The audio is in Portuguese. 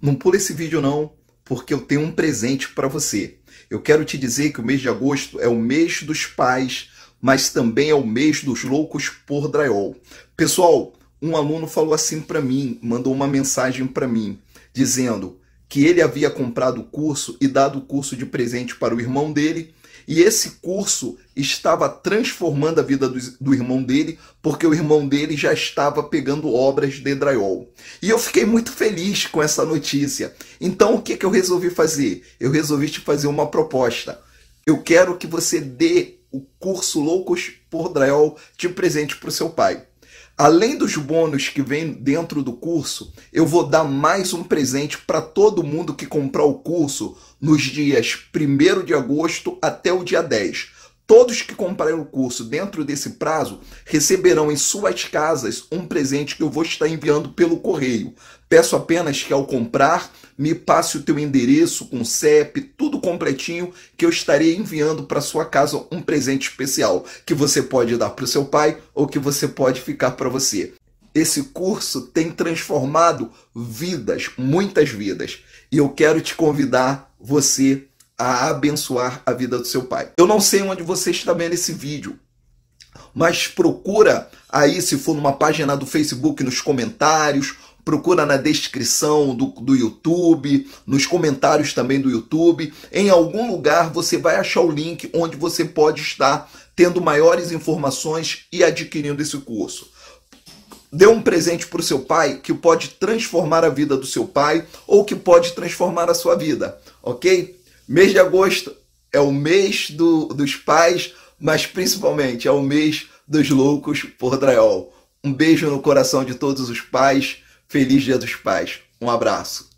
Não pula esse vídeo não, porque eu tenho um presente para você. Eu quero te dizer que o mês de agosto é o mês dos pais, mas também é o mês dos loucos por drywall. Pessoal, um aluno falou assim para mim, mandou uma mensagem para mim, dizendo que ele havia comprado o curso e dado o curso de presente para o irmão dele e esse curso estava transformando a vida do, do, irmão dele, porque o irmão dele já estava pegando obras de drywall. E eu fiquei muito feliz com essa notícia. Então o que, que eu resolvi fazer? Eu resolvi te fazer uma proposta. Eu quero que você dê o curso Loucos por Drywall de presente para o seu pai. Além dos bônus que vem dentro do curso, eu vou dar mais um presente para todo mundo que comprar o curso nos dias 1 de agosto até o dia 10. Todos que comprarem o curso dentro desse prazo receberão em suas casas um presente que eu vou estar enviando pelo correio. Peço apenas que ao comprar me passe o teu endereço com CEP, tudo completinho, que eu estarei enviando para sua casa um presente especial que você pode dar para o seu pai ou que você pode ficar para você. Esse curso tem transformado vidas, muitas vidas, e eu quero te convidar você a abençoar a vida do seu pai. Eu não sei onde você está vendo esse vídeo, mas procura aí, se for numa página do Facebook, nos comentários, procura na descrição do, do YouTube, nos comentários também do YouTube. Em algum lugar você vai achar o link onde você pode estar tendo maiores informações e adquirindo esse curso. Dê um presente para o seu pai que pode transformar a vida do seu pai ou que pode transformar a sua vida, ok? Mês de agosto é o mês do, dos pais, mas principalmente é o mês dos loucos por Drayol. Um beijo no coração de todos os pais. Feliz Dia dos Pais. Um abraço.